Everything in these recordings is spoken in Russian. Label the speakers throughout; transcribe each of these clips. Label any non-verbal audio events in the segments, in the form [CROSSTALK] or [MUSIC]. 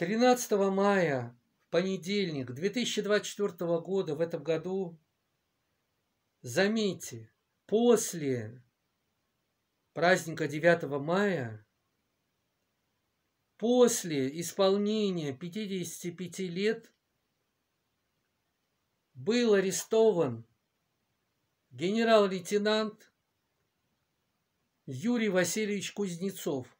Speaker 1: 13 мая, в понедельник 2024 года, в этом году, заметьте, после праздника 9 мая, после исполнения 55 лет, был арестован генерал-лейтенант Юрий Васильевич Кузнецов –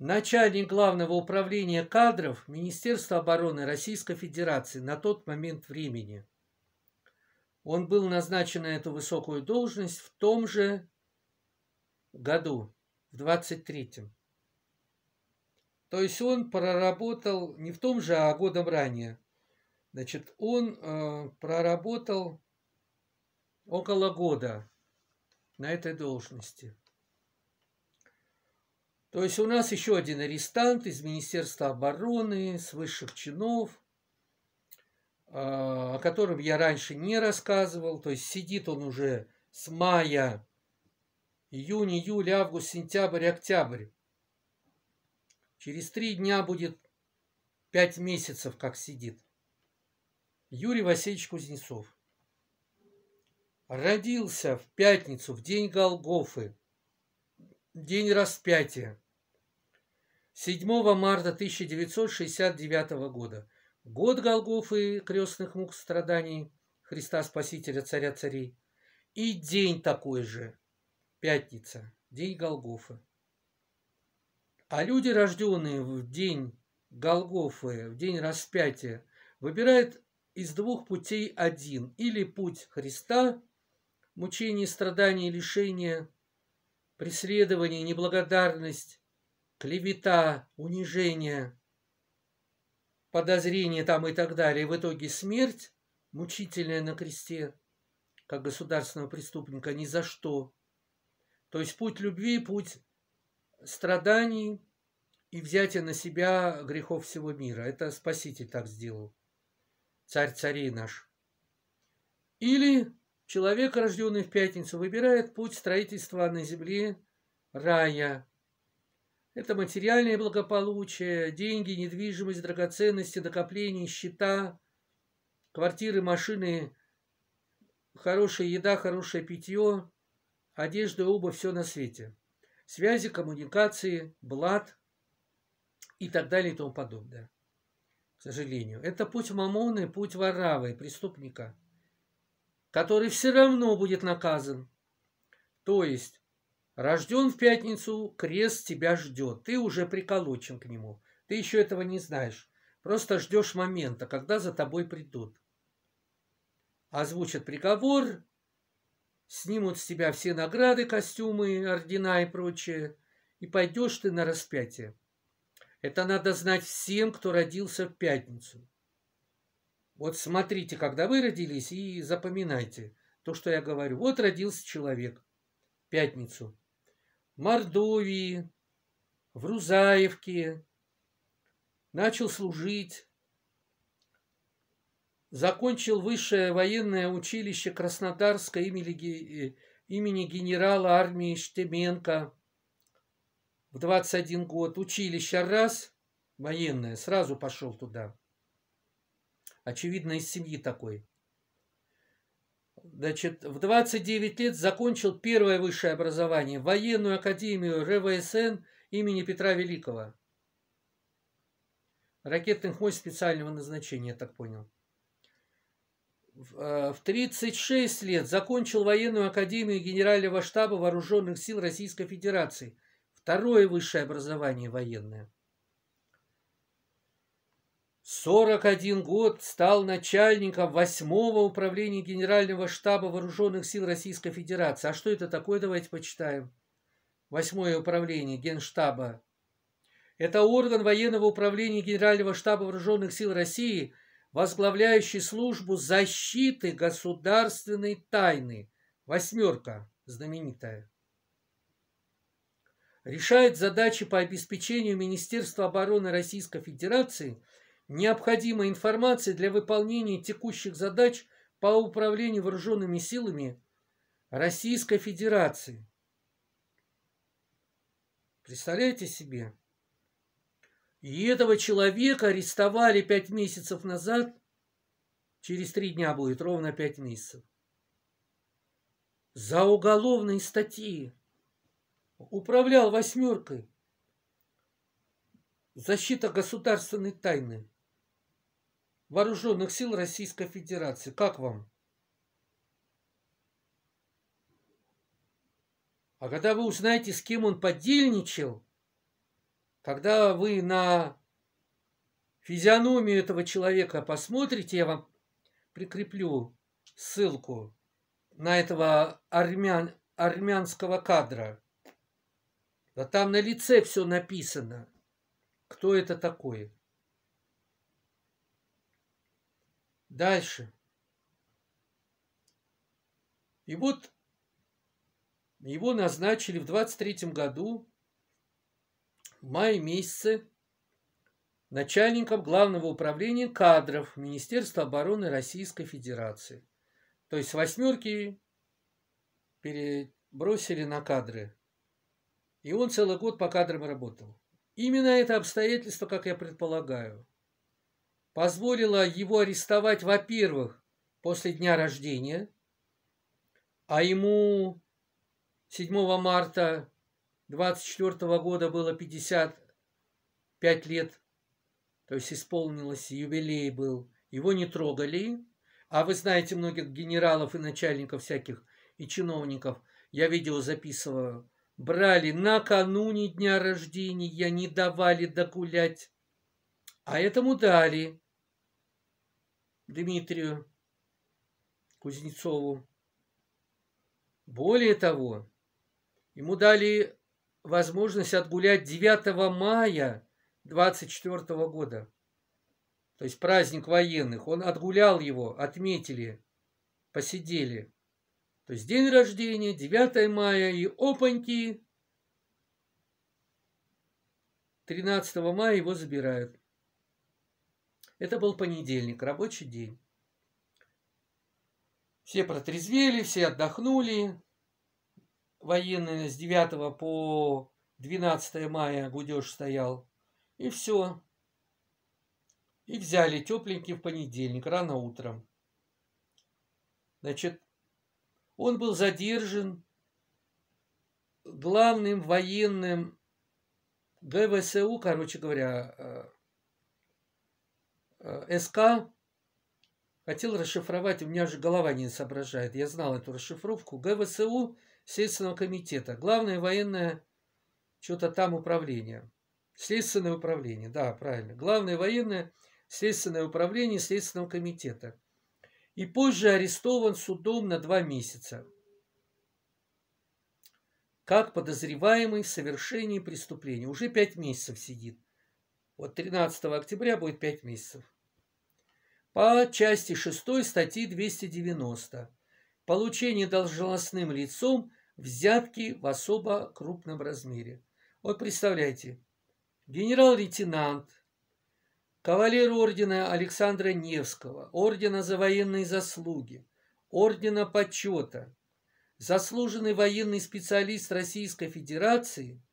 Speaker 1: начальник Главного управления кадров Министерства обороны Российской Федерации на тот момент времени. Он был назначен на эту высокую должность в том же году, в 23-м. То есть он проработал не в том же, а годом ранее. Значит, он э, проработал около года на этой должности. То есть у нас еще один арестант из Министерства обороны, с высших чинов, а, о котором я раньше не рассказывал. То есть сидит он уже с мая, июнь, июль, август, сентябрь, октябрь. Через три дня будет пять месяцев, как сидит. Юрий Васильевич Кузнецов. Родился в пятницу, в день Голгофы – День распятия. 7 марта 1969 года. Год Голгофы крестных мук страданий Христа Спасителя, Царя Царей. И день такой же. Пятница. День Голгофы. А люди, рожденные в день Голгофы, в день распятия, выбирают из двух путей один. Или путь Христа, мучений, страданий, лишения – преследование, неблагодарность, клевета, унижение, подозрение там и так далее. В итоге смерть, мучительная на кресте, как государственного преступника, ни за что. То есть путь любви, путь страданий и взятия на себя грехов всего мира. Это Спаситель так сделал, царь царей наш. Или Человек, рожденный в пятницу, выбирает путь строительства на земле рая. Это материальное благополучие, деньги, недвижимость, драгоценности, накопления, счета, квартиры, машины, хорошая еда, хорошее питье, одежда, обувь, все на свете. Связи, коммуникации, блат и так далее и тому подобное. К сожалению. Это путь мамоны, путь воравы, преступника – который все равно будет наказан. То есть, рожден в пятницу, крест тебя ждет, ты уже приколочен к нему. Ты еще этого не знаешь, просто ждешь момента, когда за тобой придут. Озвучат приговор, снимут с тебя все награды, костюмы, ордена и прочее, и пойдешь ты на распятие. Это надо знать всем, кто родился в пятницу. Вот смотрите, когда вы родились, и запоминайте то, что я говорю. Вот родился человек в пятницу. В Мордовии, в Рузаевке, начал служить, закончил высшее военное училище Краснодарское имени, э, имени генерала армии Штеменко в 21 год. Училище раз, военное, сразу пошел туда очевидно, из семьи такой. Значит, в 29 лет закончил первое высшее образование, военную академию РВСН имени Петра Великого. Ракетный войск специального назначения, я так понял. В 36 э, лет закончил военную академию генерального штаба Вооруженных сил Российской Федерации. Второе высшее образование военное. 41 год стал начальником 8 управления Генерального штаба Вооруженных сил Российской Федерации. А что это такое, давайте почитаем. Восьмое управление Генштаба. Это орган военного управления Генерального штаба Вооруженных сил России, возглавляющий службу защиты государственной тайны. Восьмерка знаменитая. Решает задачи по обеспечению Министерства обороны Российской Федерации – необходимой информации для выполнения текущих задач по управлению вооруженными силами Российской Федерации. Представляете себе? И этого человека арестовали пять месяцев назад. Через три дня будет ровно пять месяцев. За уголовные статьи. Управлял восьмеркой. Защита государственной тайны. Вооруженных сил Российской Федерации. Как вам? А когда вы узнаете, с кем он поддельничал, когда вы на физиономию этого человека посмотрите, я вам прикреплю ссылку на этого армян, армянского кадра. А там на лице все написано. Кто это такой? Дальше. И вот его назначили в 23 году, в мае месяце, начальником Главного управления кадров Министерства обороны Российской Федерации. То есть восьмерки перебросили на кадры. И он целый год по кадрам работал. Именно это обстоятельство, как я предполагаю, позволила его арестовать, во-первых, после дня рождения, а ему 7 марта 24 года было 55 лет, то есть исполнилось, юбилей был. Его не трогали, а вы знаете многих генералов и начальников всяких, и чиновников, я видео записываю, брали накануне дня рождения, не давали догулять, а этому дали. Дмитрию Кузнецову. Более того, ему дали возможность отгулять 9 мая 24 года. То есть праздник военных. Он отгулял его, отметили, посидели. То есть день рождения, 9 мая и опаньки. 13 мая его забирают. Это был понедельник, рабочий день. Все протрезвели, все отдохнули. Военные с 9 по 12 мая гудеж стоял. И все. И взяли тепленький в понедельник, рано утром. Значит, он был задержан главным военным ГВСУ, короче говоря, э, Э, СК хотел расшифровать, у меня же голова не соображает, я знал эту расшифровку, ГВСУ Следственного комитета, Главное военное что-то там управление. Следственное управление, да, правильно. Главное военное Следственное управление Следственного комитета. И позже арестован судом на два месяца. Как подозреваемый в совершении преступления. Уже пять месяцев сидит. Вот 13 октября будет 5 месяцев. По части 6 статьи 290. Получение должностным лицом взятки в особо крупном размере. Вот представляете, генерал-лейтенант, кавалер ордена Александра Невского, ордена за военные заслуги, ордена почета, заслуженный военный специалист Российской Федерации –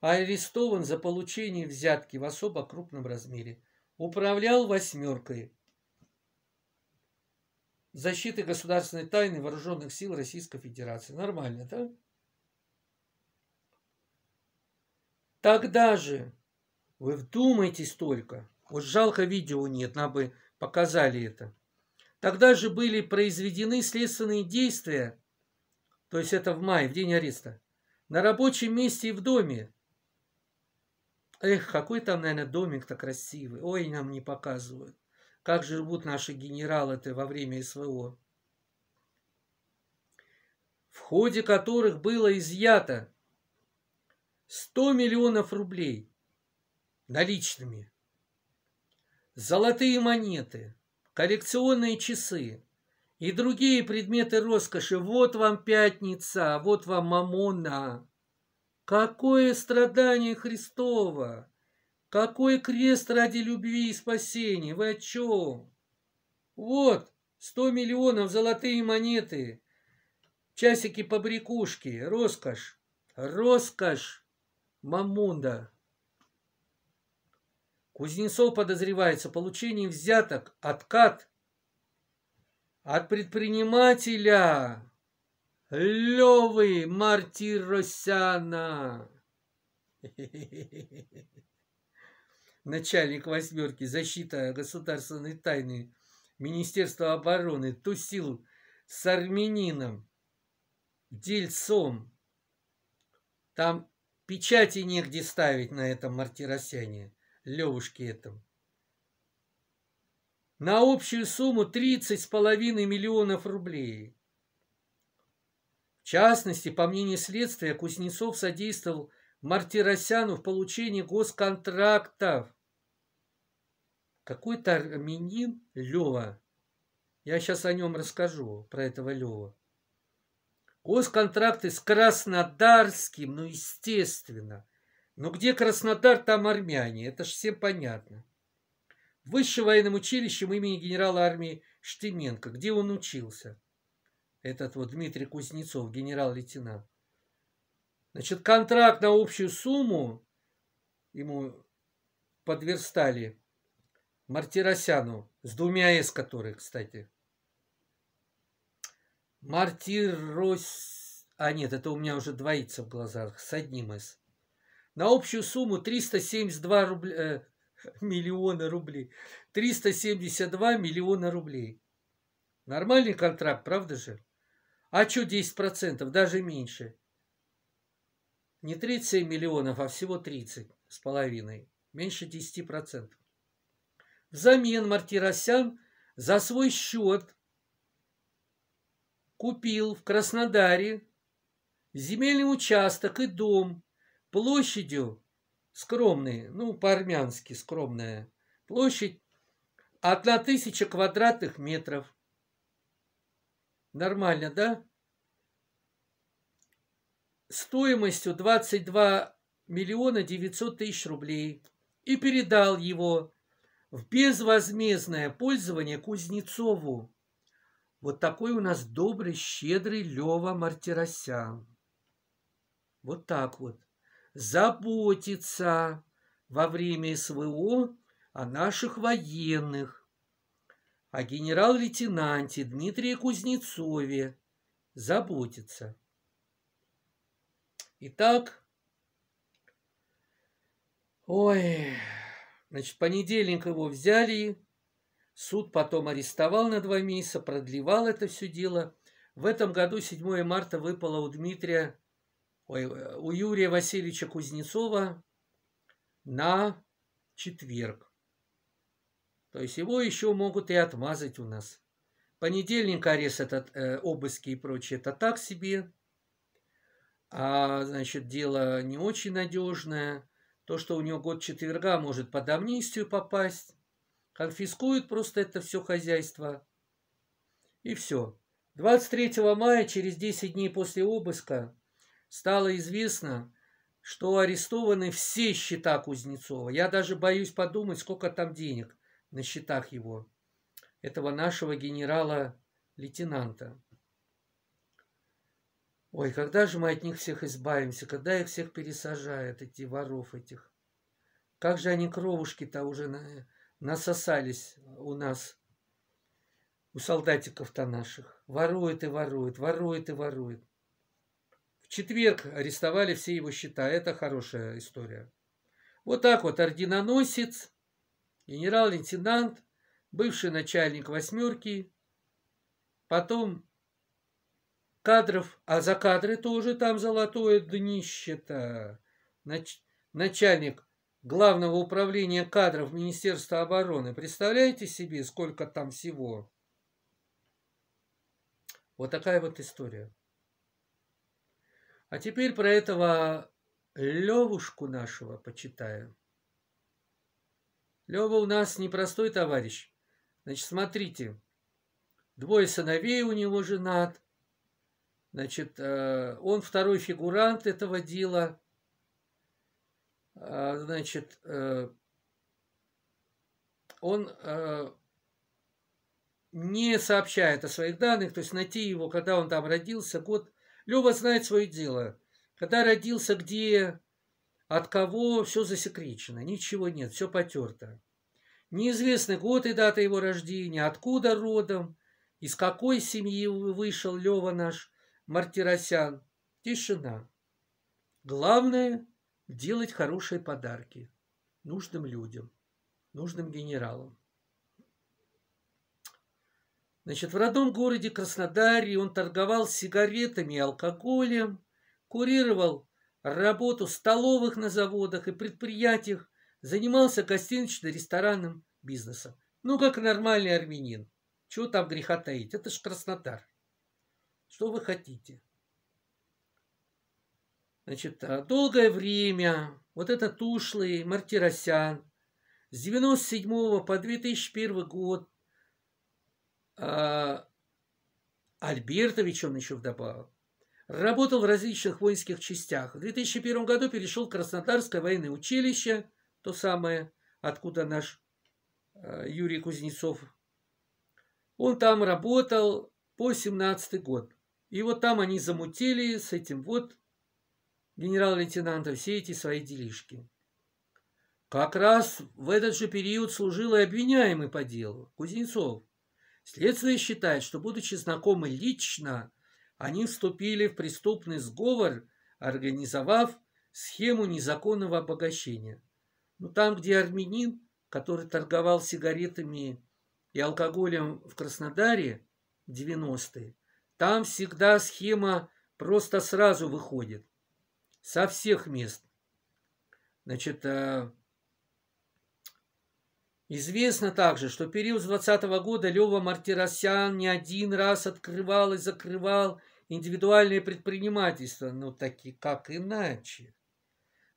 Speaker 1: а арестован за получение взятки в особо крупном размере. Управлял «восьмеркой». Защиты государственной тайны вооруженных сил Российской Федерации. Нормально, да? Тогда же, вы вдумайтесь только, вот жалко видео нет, нам бы показали это. Тогда же были произведены следственные действия, то есть это в мае, в день ареста, на рабочем месте и в доме, Эх, какой там, наверное, домик-то красивый. Ой, нам не показывают. Как живут наши генералы-то во время СВО. В ходе которых было изъято 100 миллионов рублей наличными. Золотые монеты, коллекционные часы и другие предметы роскоши. Вот вам пятница, вот вам мамона. Какое страдание Христово! Какой крест ради любви и спасения! Вы о чем? Вот, сто миллионов золотые монеты, часики по брякушке, роскошь, роскошь, мамунда. Кузнецов подозревается в взяток, откат от предпринимателя. Льови Мартиросяна. Начальник восьмерки защита государственной тайны Министерства обороны тусил с армянином, дельцом. Там печати негде ставить на этом мартиросяне, Левушке этом. На общую сумму 30,5 миллионов рублей – частности, по мнению следствия, Кузнецов содействовал Мартиросяну в получении госконтрактов. Какой-то армянин Лева. Я сейчас о нем расскажу, про этого Лева. Госконтракты с Краснодарским, ну, естественно. Но где Краснодар, там армяне. Это же всем понятно. Высшим военным училищем имени генерала армии Штеменко, где он учился этот вот Дмитрий Кузнецов, генерал-лейтенант. Значит, контракт на общую сумму ему подверстали Мартиросяну, с двумя «с», которые, кстати. Мартирос... А нет, это у меня уже двоится в глазах, с одним «с». На общую сумму 372 рубля, э, [LAUGHS] миллиона рублей. 372 миллиона рублей. Нормальный контракт, правда же? А что 10%? Даже меньше. Не 37 миллионов, а всего 30 с половиной. Меньше 10%. Взамен Мартиросян за свой счет купил в Краснодаре земельный участок и дом площадью скромный, ну, по-армянски скромная, площадь 1000 квадратных метров. Нормально, да? Стоимостью 22 миллиона 900 тысяч рублей и передал его в безвозмездное пользование Кузнецову. Вот такой у нас добрый, щедрый Лева Мартиросян. Вот так вот. Заботится во время СВО о наших военных о генерал-лейтенанте Дмитрии Кузнецове заботится. Итак, ой, значит, понедельник его взяли, суд потом арестовал на два месяца, продлевал это все дело. В этом году 7 марта выпало у Дмитрия, ой, у Юрия Васильевича Кузнецова на четверг. То есть его еще могут и отмазать у нас. Понедельник арест, этот, э, обыски и прочее, это так себе. А, значит, дело не очень надежное. То, что у него год четверга может под амнистию попасть. Конфискуют просто это все хозяйство. И все. 23 мая, через 10 дней после обыска, стало известно, что арестованы все счета Кузнецова. Я даже боюсь подумать, сколько там денег на счетах его, этого нашего генерала-лейтенанта. Ой, когда же мы от них всех избавимся, когда их всех пересажают, эти воров этих? Как же они кровушки-то уже насосались у нас, у солдатиков-то наших. Воруют и воруют, воруют и воруют. В четверг арестовали все его счета. Это хорошая история. Вот так вот орденоносец генерал-лейтенант, бывший начальник «восьмерки», потом кадров, а за кадры тоже там золотое днище-то, нач, начальник Главного управления кадров Министерства обороны. Представляете себе, сколько там всего? Вот такая вот история. А теперь про этого Левушку нашего почитаем. Лева у нас непростой товарищ. Значит, смотрите, двое сыновей у него женат. Значит, э, он второй фигурант этого дела. А, значит, э, он э, не сообщает о своих данных, то есть найти его, когда он там родился, год. Лева знает свое дело. Когда родился, где, от кого все засекречено, ничего нет, все потерто. Неизвестны год и дата его рождения, откуда родом, из какой семьи вышел Лева наш Мартиросян. Тишина. Главное – делать хорошие подарки нужным людям, нужным генералам. Значит, в родном городе Краснодаре он торговал сигаретами и алкоголем, курировал работу столовых на заводах и предприятиях, занимался гостинично-ресторанным бизнесом. Ну, как нормальный армянин. Чего там греха таить? Это ж краснотар Что вы хотите? Значит, а долгое время вот этот ушлый Мартиросян с 97 по 2001 год а, Альбертович он еще вдобавок Работал в различных воинских частях. В 2001 году перешел в Краснодарское военное училище, то самое, откуда наш э, Юрий Кузнецов. Он там работал по 17 год. И вот там они замутили с этим вот генерал лейтенанта все эти свои делишки. Как раз в этот же период служил и обвиняемый по делу Кузнецов. Следствие считает, что, будучи знакомы лично они вступили в преступный сговор, организовав схему незаконного обогащения. Но ну, там, где армянин, который торговал сигаретами и алкоголем в Краснодаре в 90-е, там всегда схема просто сразу выходит. Со всех мест. Значит, э, Известно также, что период с 20 -го года Лева Мартиросян не один раз открывал и закрывал индивидуальное предпринимательство, ну таки как иначе.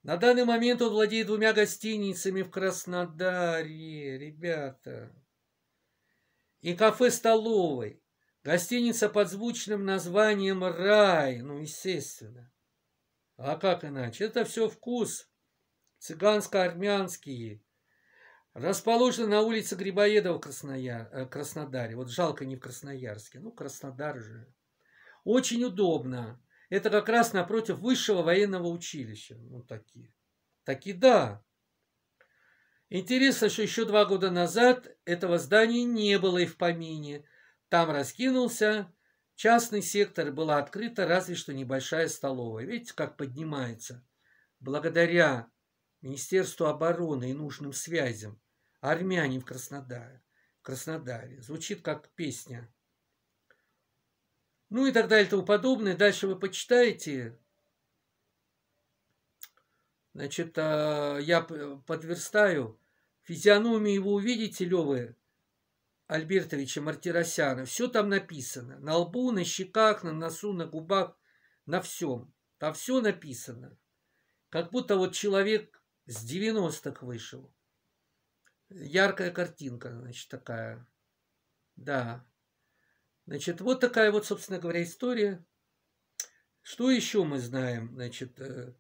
Speaker 1: На данный момент он владеет двумя гостиницами в Краснодаре, ребята. И кафе-столовой. Гостиница под звучным названием «Рай», ну, естественно. А как иначе? Это все вкус. Цыганско-армянские. Расположена на улице Грибоедова в э, Краснодаре. Вот жалко не в Красноярске. Ну, Краснодар же. Очень удобно. Это как раз напротив высшего военного училища. Вот ну, такие. такие да. Интересно, что еще два года назад этого здания не было и в помине. Там раскинулся частный сектор, была открыта разве что небольшая столовая. Видите, как поднимается? Благодаря Министерству обороны и нужным связям армяне в Краснодаре. Краснодаре. Звучит как песня ну и так далее и тому подобное. Дальше вы почитаете. Значит, а, я подверстаю. Физиономию его увидите, Левы Альбертовича Мартиросяна. Все там написано. На лбу, на щеках, на носу, на губах, на всем. Там все написано. Как будто вот человек с 90-х вышел. Яркая картинка, значит, такая. Да. Значит, вот такая вот, собственно говоря, история. Что еще мы знаем? Значит, э,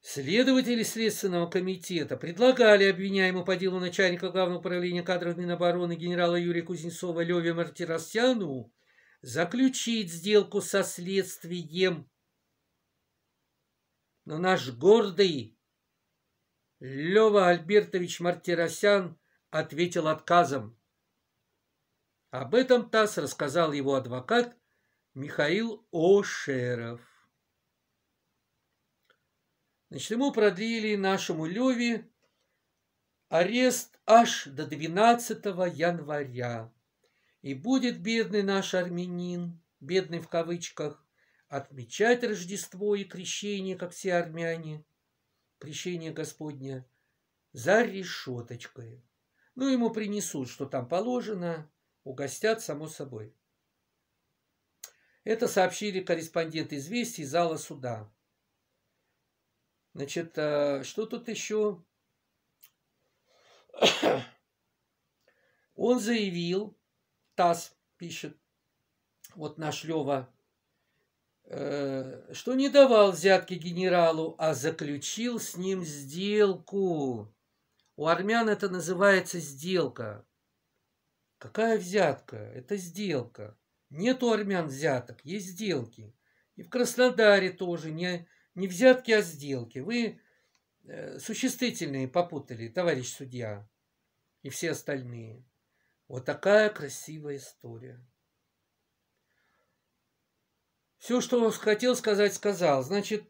Speaker 1: следователи Следственного комитета предлагали обвиняемому по делу начальника Главного управления кадров Минобороны генерала Юрия Кузнецова Леве Мартиросяну заключить сделку со следствием. Но наш гордый Лева Альбертович Мартиросян ответил отказом. Об этом ТАСС рассказал его адвокат Михаил Ошеров. Значит, ему продлили нашему Леве арест аж до 12 января. И будет бедный наш армянин, бедный в кавычках, отмечать Рождество и крещение, как все армяне, крещение Господня, за решеточкой. Ну, ему принесут, что там положено – угостят, само собой. Это сообщили корреспонденты «Известий» зала суда. Значит, э, что тут еще? [COUGHS] Он заявил, ТАСС пишет, вот наш Лева, э, что не давал взятки генералу, а заключил с ним сделку. У армян это называется сделка. Какая взятка? Это сделка. Нет у армян взяток, есть сделки. И в Краснодаре тоже не, не взятки, а сделки. Вы э, существительные попутали, товарищ судья, и все остальные. Вот такая красивая история. Все, что хотел сказать, сказал. Значит,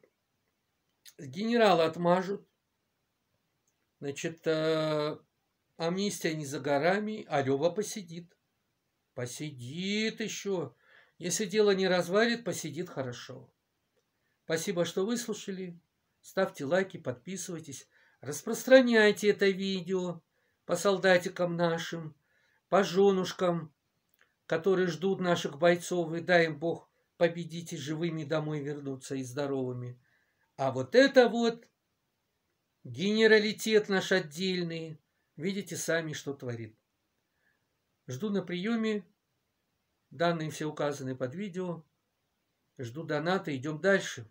Speaker 1: генерала отмажут. Значит, э, амнистия не за горами, а Лева посидит. Посидит еще. Если дело не развалит, посидит хорошо. Спасибо, что выслушали. Ставьте лайки, подписывайтесь. Распространяйте это видео по солдатикам нашим, по женушкам, которые ждут наших бойцов, и дай им Бог победить и живыми домой вернуться, и здоровыми. А вот это вот генералитет наш отдельный, Видите сами, что творит. Жду на приеме. Данные все указаны под видео. Жду доната. Идем дальше.